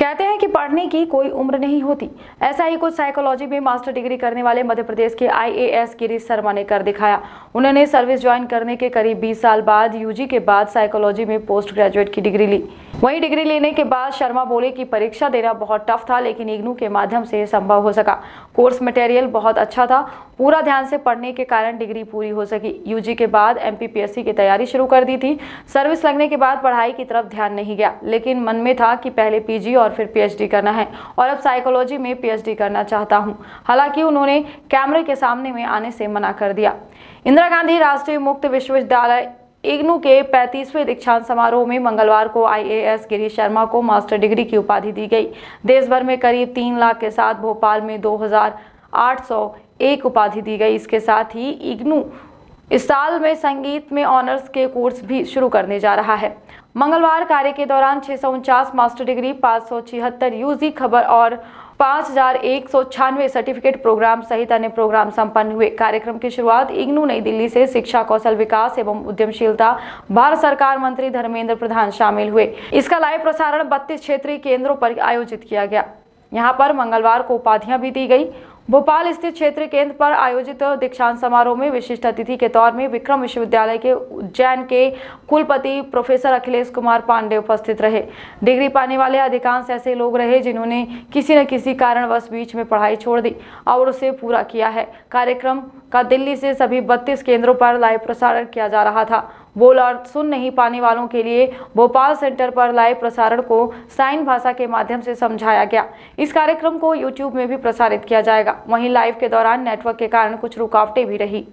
कहते हैं कि पढ़ने की कोई उम्र नहीं होती ऐसा ही कुछ साइकोलॉजी में मास्टर डिग्री करने वाले मध्य प्रदेश के आईएएस गिरीश शर्मा ने कर दिखाया उन्होंने सर्विस ज्वाइन करने के करीब 20 साल बाद यूजी के बाद साइकोलॉजी में पोस्ट ग्रेजुएट की डिग्री ली वहीं डिग्री लेने के बाद शर्मा बोले कि परीक्षा देना बहुत टफ था लेकिन इग्नू के माध्यम से संभव हो सका कोर्स मटेरियल बहुत अच्छा था पूरा ध्यान से पढ़ने के कारण डिग्री पूरी हो सकी यूजी के बाद एमपीपीएससी की तैयारी शुरू कर दी थी सर्विस लगने के बाद पढ़ाई की तरफ ध्यान नहीं गया लेकिन मन में था कि पहले पीजी और और फिर पीएचडी करना है और अब साइकोलॉजी में पीएचडी करना चाहता हूं हालांकि उन्होंने कैमरे के सामने में आने से मना कर दिया इंदिरा गांधी राष्ट्रीय मुक्त विश्वविद्यालय इग्नू के 35वें दीक्षांत समारोह में मंगलवार को आईएएस गिरीश शर्मा को मास्टर डिग्री की उपाधि दी गई देश भर में करीब तीन लाख के साथ भोपाल में 2,801 उपाधि दी गई इसके साथ ही इग्नू इस साल में संगीत में ऑनर्स के कोर्स भी शुरू करने जा रहा है मंगलवार कार्य के दौरान छह मास्टर डिग्री पाँच सौ यूजी खबर और पाँच हजार एक सौ छियानवे सर्टिफिकेट प्रोग्राम सहित अन्य प्रोग्राम संपन्न हुए कार्यक्रम की शुरुआत इग्नू नई दिल्ली से शिक्षा कौशल विकास एवं उद्यमशीलता भारत सरकार मंत्री धर्मेंद्र प्रधान शामिल हुए इसका लाइव प्रसारण बत्तीस क्षेत्रीय केंद्रों पर आयोजित किया गया यहाँ पर मंगलवार को उपाधियां भी दी गई भोपाल स्थित क्षेत्रीय केंद्र पर आयोजित दीक्षांत समारोह में विशिष्ट अतिथि के तौर में विक्रम विश्वविद्यालय के उज्जैन के कुलपति प्रोफेसर अखिलेश कुमार पांडे उपस्थित रहे डिग्री पाने वाले अधिकांश ऐसे लोग रहे जिन्होंने किसी न किसी कारणवश बीच में पढ़ाई छोड़ दी और उसे पूरा किया है कार्यक्रम का दिल्ली से सभी बत्तीस केंद्रों पर लाइव प्रसारण किया जा रहा था बोल और सुन नहीं पाने वालों के लिए भोपाल सेंटर पर लाइव प्रसारण को साइन भाषा के माध्यम से समझाया गया इस कार्यक्रम को यूट्यूब में भी प्रसारित किया जाएगा वहीं लाइव के दौरान नेटवर्क के कारण कुछ रुकावटें भी रही